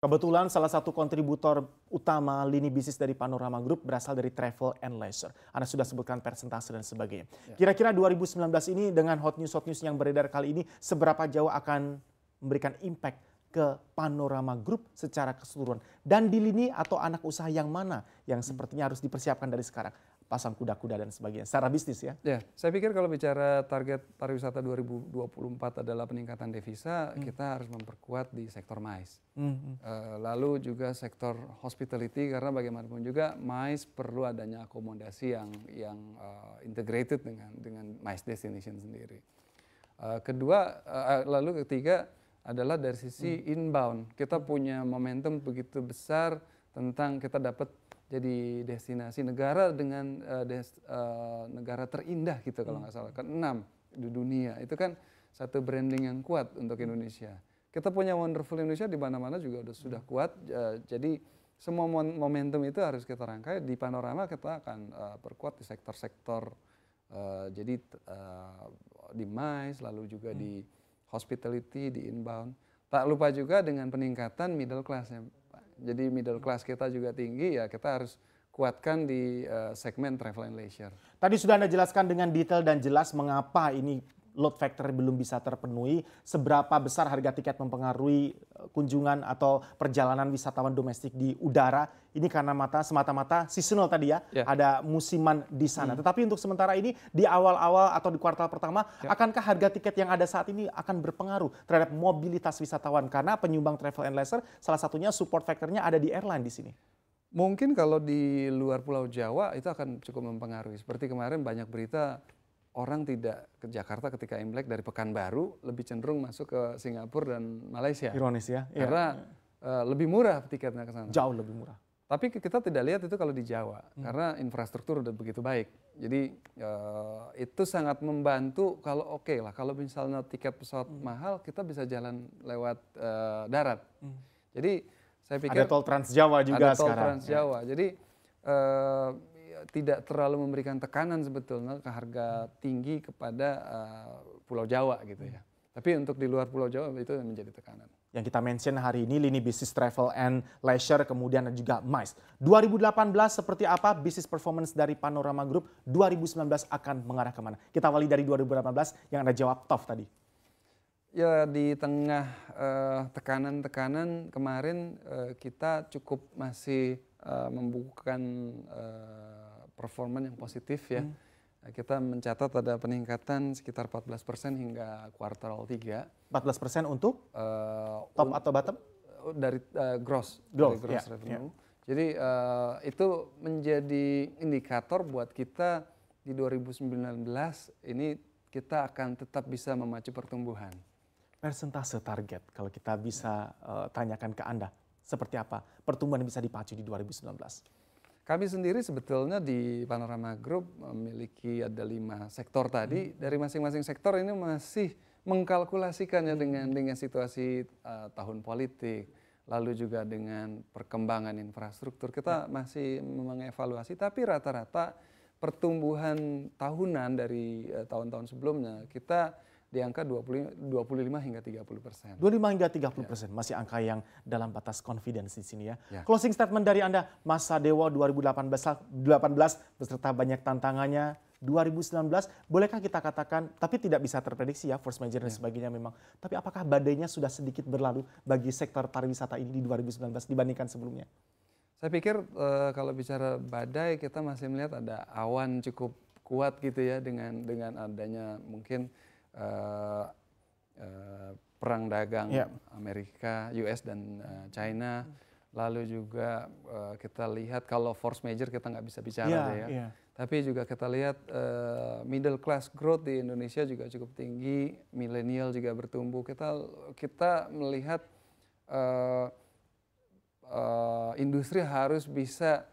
Kebetulan salah satu kontributor utama lini bisnis dari Panorama Group berasal dari travel and leisure. Anda sudah sebutkan persentase dan sebagainya. Ya. Kira-kira 2019 ini dengan hot news-hot news yang beredar kali ini, seberapa jauh akan memberikan impact ke Panorama Group secara keseluruhan? Dan di lini atau anak usaha yang mana yang sepertinya harus dipersiapkan dari sekarang? pasang kuda-kuda dan sebagainya secara bisnis ya. Ya, saya pikir kalau bicara target pariwisata 2024 adalah peningkatan devisa, hmm. kita harus memperkuat di sektor mais. Hmm. hmm. Eh, lalu juga sektor hospitality karena bagaimanapun juga mais perlu adanya akomodasi yang yang uh, integrated dengan dengan mais destination sendiri. Uh, kedua, uh, lalu ketiga adalah dari sisi hmm. inbound. Kita punya momentum begitu besar tentang kita dapat jadi destinasi negara dengan uh, des, uh, negara terindah gitu kalau hmm. nggak salah keenam di dunia itu kan satu branding yang kuat untuk hmm. Indonesia kita punya wonderful Indonesia di mana-mana juga udah, hmm. sudah kuat uh, jadi semua momentum itu harus kita rangkai di panorama kita akan uh, perkuat di sektor-sektor uh, jadi uh, di MICE lalu juga hmm. di hospitality di inbound tak lupa juga dengan peningkatan middle class jadi middle class kita juga tinggi ya kita harus kuatkan di uh, segmen travel and leisure. Tadi sudah Anda jelaskan dengan detail dan jelas mengapa ini load factor belum bisa terpenuhi, seberapa besar harga tiket mempengaruhi eh, kunjungan atau perjalanan wisatawan domestik di udara? Ini karena mata semata-mata seasonal tadi ya, yeah. ada musiman di sana. Hmm. Tetapi untuk sementara ini di awal-awal atau di kuartal pertama, yeah. akankah harga tiket yang ada saat ini akan berpengaruh terhadap mobilitas wisatawan? Karena penyumbang travel and leisure salah satunya support factornya ada di airline di sini. Mungkin kalau di luar Pulau Jawa itu akan cukup mempengaruhi. Seperti kemarin banyak berita orang tidak ke Jakarta ketika Imlek dari Pekanbaru lebih cenderung masuk ke Singapura dan Malaysia. Ironis ya. Iya. Karena uh, lebih murah tiketnya ke sana. Jauh lebih murah. Tapi kita tidak lihat itu kalau di Jawa hmm. karena infrastruktur udah begitu baik. Jadi uh, itu sangat membantu kalau oke okay lah kalau misalnya tiket pesawat hmm. mahal kita bisa jalan lewat uh, darat. Hmm. Jadi saya pikir ada tol Trans Jawa juga ada tol Trans Jawa. Ya. Jadi uh, tidak terlalu memberikan tekanan sebetulnya ke harga tinggi kepada uh, Pulau Jawa gitu ya. Tapi untuk di luar Pulau Jawa itu menjadi tekanan. Yang kita mention hari ini lini bisnis travel and leisure kemudian juga MICE. 2018 seperti apa bisnis performance dari Panorama Group 2019 akan mengarah kemana? Kita awali dari 2018 yang Anda jawab Tof tadi. Ya di tengah eh, tekanan-tekanan uh, kemarin uh, kita cukup masih uh, membukukan performan yang positif ya. Hmm. Kita mencatat ada peningkatan sekitar 14 persen hingga kuartal 3. 14 persen untuk uh, top atau bottom? Eh, dari uh, eh, gross, gross, dari gross yeah, revenue. Yeah. Jadi uh, itu menjadi indikator buat kita di 2019 ini kita akan tetap bisa memacu pertumbuhan. Persentase target kalau kita bisa uh, tanyakan ke Anda seperti apa pertumbuhan yang bisa dipacu di 2019? Kami sendiri sebetulnya di Panorama Group memiliki ada lima sektor tadi. Hmm. Dari masing-masing sektor ini masih mengkalkulasikannya hmm. dengan dengan situasi uh, tahun politik, lalu juga dengan perkembangan infrastruktur. Kita hmm. masih mengevaluasi, tapi rata-rata pertumbuhan tahunan dari eh, tahun-tahun uh, sebelumnya kita di angka 20, 25 hingga 30 persen. 25 hingga 30 persen, ya. masih angka yang dalam batas confidence di sini ya. ya. Closing statement dari Anda, masa Dewa 2018 18, beserta banyak tantangannya, 2019 bolehkah kita katakan tapi tidak bisa terprediksi ya force major dan ya. sebagainya memang tapi apakah badainya sudah sedikit berlalu bagi sektor pariwisata ini di 2019 dibandingkan sebelumnya saya pikir e, kalau bicara badai kita masih melihat ada awan cukup kuat gitu ya dengan dengan adanya mungkin uh, uh, perang dagang yeah. Amerika, US dan uh, China. Lalu juga uh, kita lihat kalau force major kita nggak bisa bicara yeah, ya. Yeah. Ya. Ya. Tapi juga kita lihat uh, middle class growth di Indonesia juga cukup tinggi, milenial juga bertumbuh. Kita kita melihat uh, uh, industri harus bisa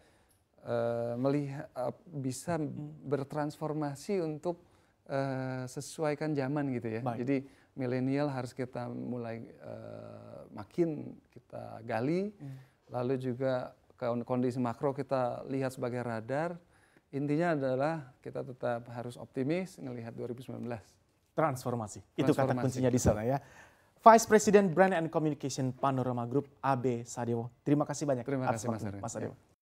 uh, melihat uh, bisa hmm. bertransformasi untuk uh, sesuaikan zaman gitu ya. Baik. Jadi milenial harus kita mulai uh, makin kita gali, hmm. lalu juga kondisi makro kita lihat sebagai radar. Intinya adalah kita tetap harus optimis melihat 2019. Transformasi. Transformasi. Itu kata kuncinya di sana ya. Vice President Brand and Communication Panorama Group AB Sadewo. Terima kasih banyak Terima kasih, Mas Sadewo.